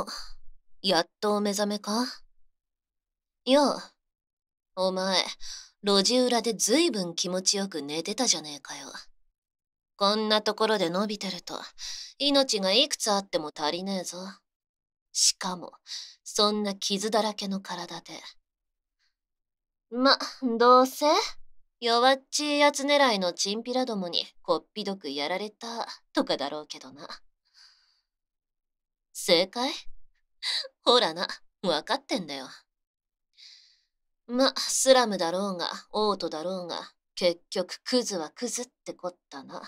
あ、やっとお目覚めかよう、お前、路地裏でずいぶん気持ちよく寝てたじゃねえかよ。こんなところで伸びてると、命がいくつあっても足りねえぞ。しかも、そんな傷だらけの体で。ま、どうせ、弱っちいやつ狙いのチンピラどもにこっぴどくやられた、とかだろうけどな。正解ほらな、分かってんだよ。ま、スラムだろうが、オートだろうが、結局クズはクズってこったな。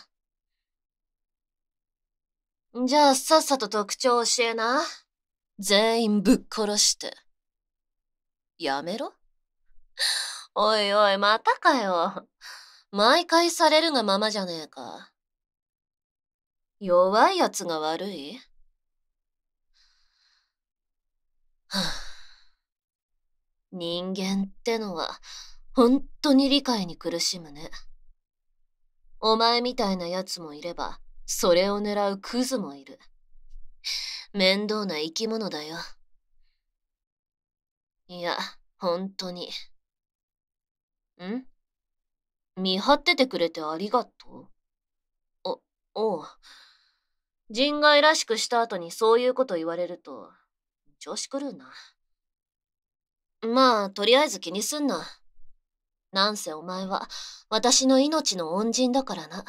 じゃあさっさと特徴教えな。全員ぶっ殺して。やめろおいおい、またかよ。毎回されるがままじゃねえか。弱い奴が悪い人間ってのは、本当に理解に苦しむね。お前みたいな奴もいれば、それを狙うクズもいる。面倒な生き物だよ。いや、本当に。ん見張っててくれてありがとうお、おう。人外らしくした後にそういうこと言われると、調子狂うな。まあ、とりあえず気にすんな。なんせお前は、私の命の恩人だからな。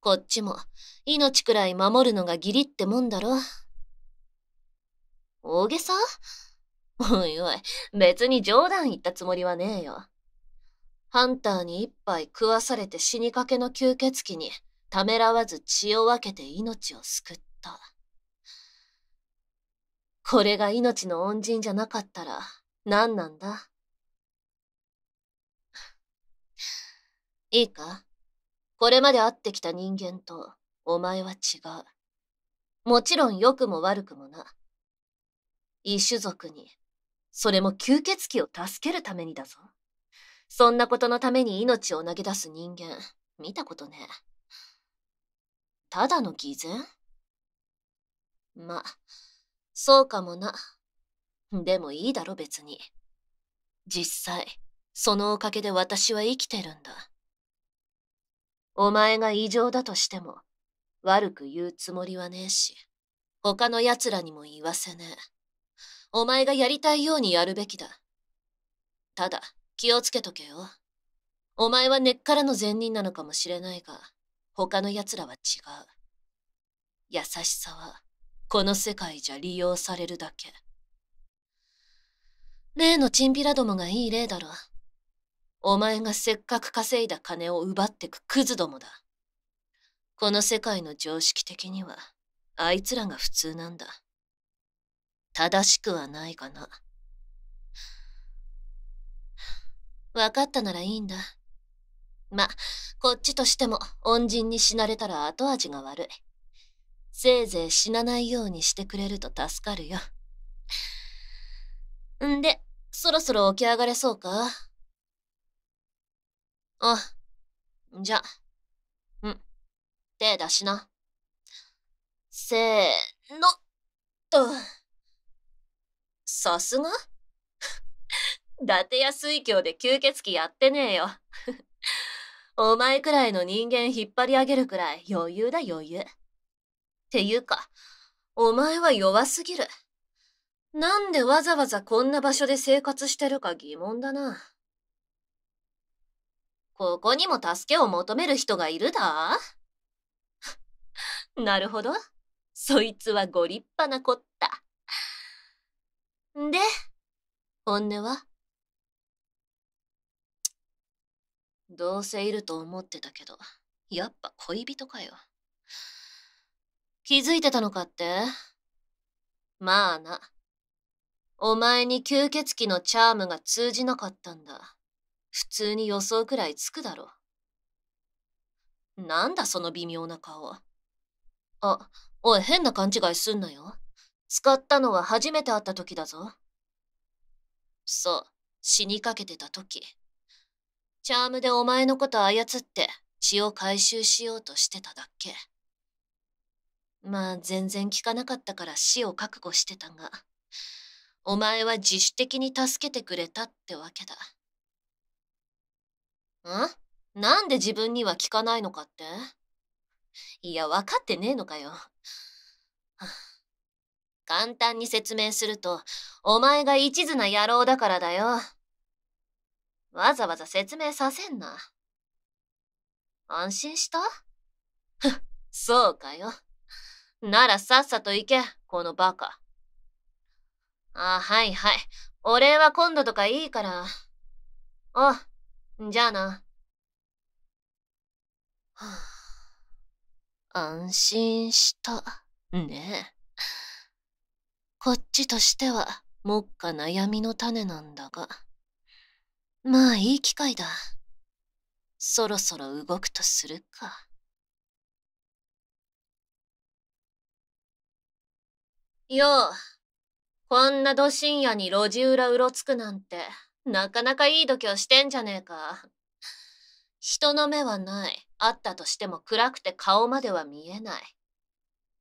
こっちも、命くらい守るのが義理ってもんだろ。大げさおいおい、別に冗談言ったつもりはねえよ。ハンターに一杯食わされて死にかけの吸血鬼に、ためらわず血を分けて命を救った。これが命の恩人じゃなかったら何なんだいいかこれまで会ってきた人間とお前は違う。もちろん良くも悪くもな。異種族に、それも吸血鬼を助けるためにだぞ。そんなことのために命を投げ出す人間、見たことねえ。ただの偽善まあ、そうかもな。でもいいだろ別に。実際、そのおかげで私は生きてるんだ。お前が異常だとしても、悪く言うつもりはねえし、他の奴らにも言わせねえ。お前がやりたいようにやるべきだ。ただ、気をつけとけよ。お前は根っからの善人なのかもしれないが、他の奴らは違う。優しさは、この世界じゃ利用されるだけ。例のチンピラどもがいい例だろ。お前がせっかく稼いだ金を奪ってくクズどもだ。この世界の常識的には、あいつらが普通なんだ。正しくはないかな。分かったならいいんだ。ま、こっちとしても恩人に死なれたら後味が悪い。せいぜい死なないようにしてくれると助かるよ。んで、そろそろ起き上がれそうかあ、じゃ、うん、手出しな。せーの、と。さすが 伊達や水郷で吸血鬼やってねえよ お前くらいの人間引っ張り上げるくらい余裕だ余裕。ていうか、お前は弱すぎる。なんでわざわざこんな場所で生活してるか疑問だな。ここにも助けを求める人がいるだ なるほど。そいつはご立派なこった。で、本音はどうせいると思ってたけど、やっぱ恋人かよ。気づいてたのかってまあな。お前に吸血鬼のチャームが通じなかったんだ。普通に予想くらいつくだろ。なんだその微妙な顔。あ、おい変な勘違いすんなよ。使ったのは初めて会った時だぞ。そう、死にかけてた時。チャームでお前のこと操って血を回収しようとしてただけ。まあ全然聞かなかったから死を覚悟してたが、お前は自主的に助けてくれたってわけだ。んなんで自分には聞かないのかっていや、分かってねえのかよ。簡単に説明すると、お前が一途な野郎だからだよ。わざわざ説明させんな。安心した そうかよ。ならさっさと行け、このバカ。あ、はいはい。お礼は今度とかいいから。あ、じゃあな。は安心した、ねこっちとしては、目下悩みの種なんだが。まあいい機会だ。そろそろ動くとするか。よう、こんなど深夜に路地裏うろつくなんて、なかなかいい度胸してんじゃねえか。人の目はない。あったとしても暗くて顔までは見えない。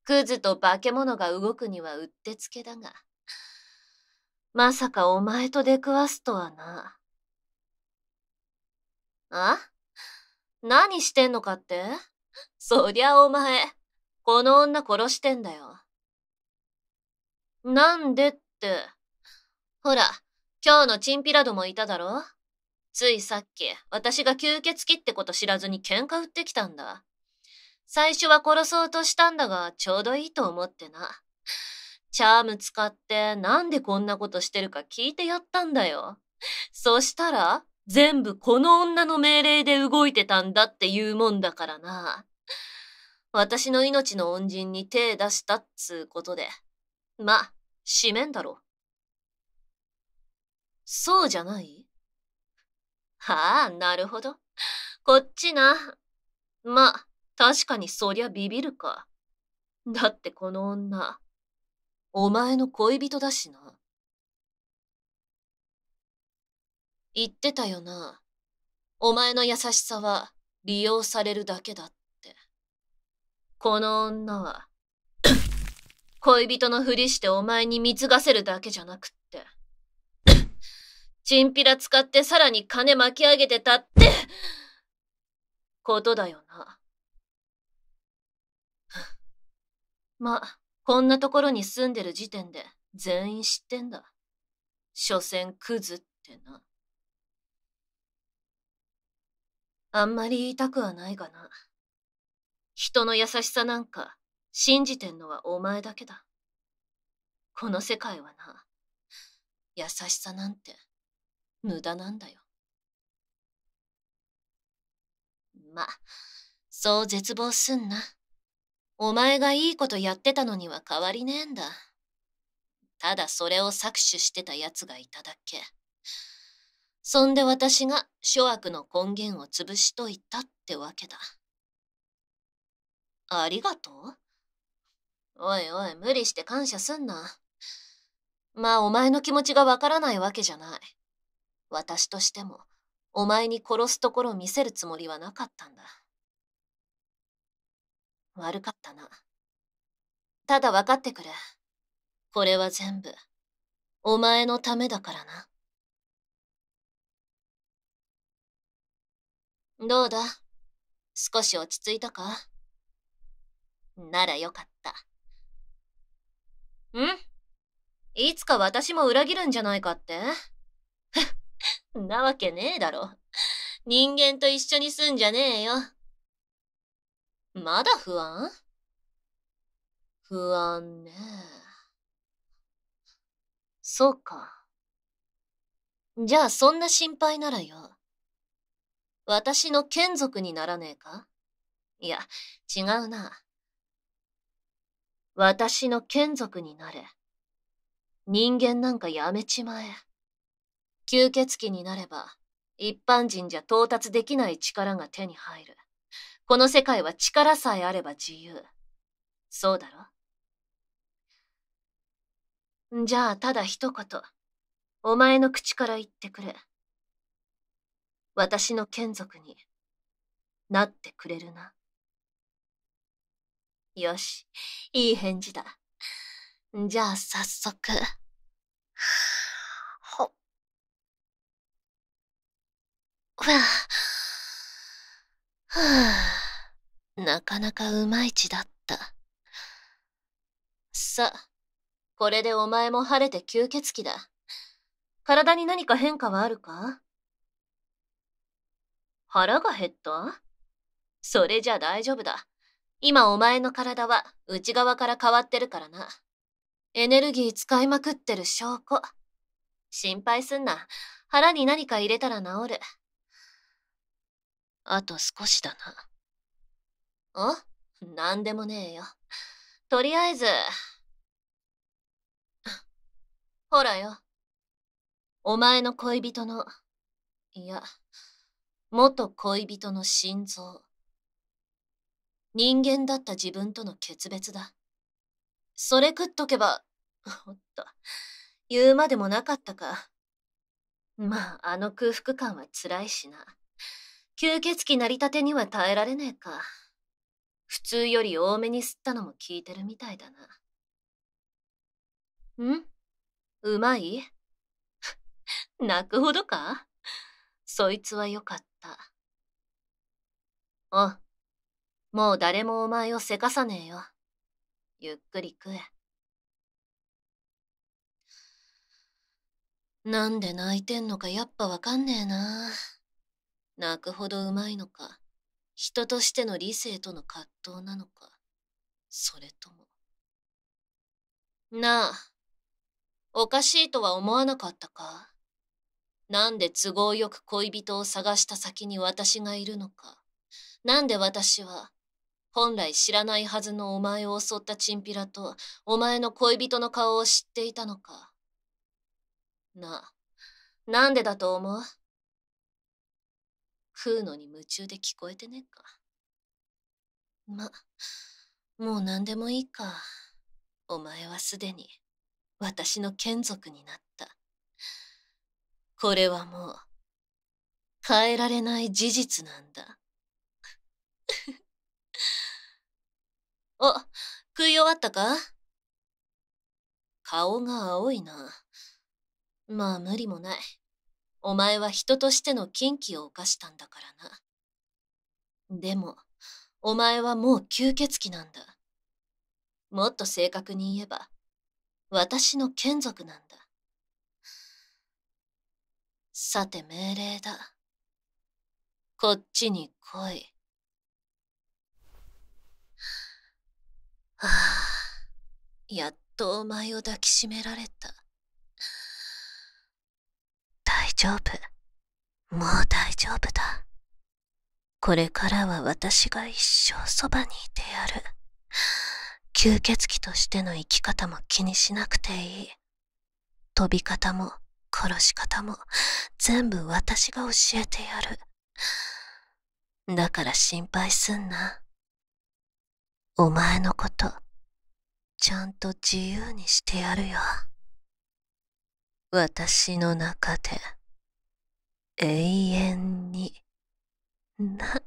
クズと化け物が動くにはうってつけだが。まさかお前と出くわすとはな。あ何してんのかってそりゃお前、この女殺してんだよ。なんでって。ほら、今日のチンピラどもいただろついさっき、私が吸血鬼ってこと知らずに喧嘩売ってきたんだ。最初は殺そうとしたんだが、ちょうどいいと思ってな。チャーム使って、なんでこんなことしてるか聞いてやったんだよ。そしたら、全部この女の命令で動いてたんだって言うもんだからな。私の命の恩人に手出したっつうことで、まあ、めんだろ。そうじゃないはあ、なるほど。こっちな。まあ、確かにそりゃビビるか。だってこの女、お前の恋人だしな。言ってたよな。お前の優しさは利用されるだけだって。この女は恋人のふりしてお前に貢がせるだけじゃなくって。チンピラ使ってさらに金巻き上げてたって、ことだよな。ま、こんなところに住んでる時点で全員知ってんだ。所詮クズってな。あんまり言いたくはないがな。人の優しさなんか信じてんのはお前だけだ。この世界はな、優しさなんて無駄なんだよ。ま、そう絶望すんな。お前がいいことやってたのには変わりねえんだ。ただそれを搾取してた奴がいただけ。そんで私が諸悪の根源を潰しといたってわけだ。ありがとうおいおい、無理して感謝すんな。まあ、お前の気持ちがわからないわけじゃない。私としても、お前に殺すところを見せるつもりはなかったんだ。悪かったな。ただ分かってくれ。これは全部、お前のためだからな。どうだ少し落ち着いたかならよかった。んいつか私も裏切るんじゃないかって なわけねえだろ。人間と一緒に住んじゃねえよ。まだ不安不安ねそうか。じゃあそんな心配ならよ。私の眷属にならねえかいや、違うな。私の眷属になれ。人間なんかやめちまえ。吸血鬼になれば、一般人じゃ到達できない力が手に入る。この世界は力さえあれば自由。そうだろじゃあただ一言、お前の口から言ってくれ。私の眷属になってくれるな。よし、いい返事だ。じゃあ早速。ほ、わぁ。はぁ。なかなかうまいちだった。さあ、これでお前も晴れて吸血鬼だ。体に何か変化はあるか腹が減ったそれじゃ大丈夫だ。今お前の体は内側から変わってるからな。エネルギー使いまくってる証拠。心配すんな。腹に何か入れたら治る。あと少しだな。あなんでもねえよ。とりあえず。ほらよ。お前の恋人の、いや、元恋人の心臓。人間だった自分との決別だ。それ食っとけば、おっと、言うまでもなかったか。まあ、あの空腹感は辛いしな。吸血鬼なりたてには耐えられねえか。普通より多めに吸ったのも効いてるみたいだな。んうまい 泣くほどかそいつはよかった。あ、もう誰もお前をせかさねえよ。ゆっくり食え。なんで泣いてんのかやっぱわかんねえな。泣くほどうまいのか、人としての理性との葛藤なのか、それとも。なあ、おかしいとは思わなかったかなんで都合よく恋人を探した先に私がいるのか。なんで私は本来知らないはずのお前を襲ったチンピラとお前の恋人の顔を知っていたのか。なあ、なんでだと思う食うのに夢中で聞こえてねえか。ま、もう何でもいいか。お前はすでに私の眷属になった。これはもう変えられない事実なんだ。あ、食い終わったか顔が青いな。まあ無理もない。お前は人としての禁忌を犯したんだからな。でも、お前はもう吸血鬼なんだ。もっと正確に言えば、私の眷属なんだ。さて命令だ。こっちに来い。はあ、やっとお前を抱きしめられた。大丈夫。もう大丈夫だ。これからは私が一生そばにいてやる。吸血鬼としての生き方も気にしなくていい。飛び方も殺し方も全部私が教えてやる。だから心配すんな。お前のこと、ちゃんと自由にしてやるよ。私の中で、永遠に、な、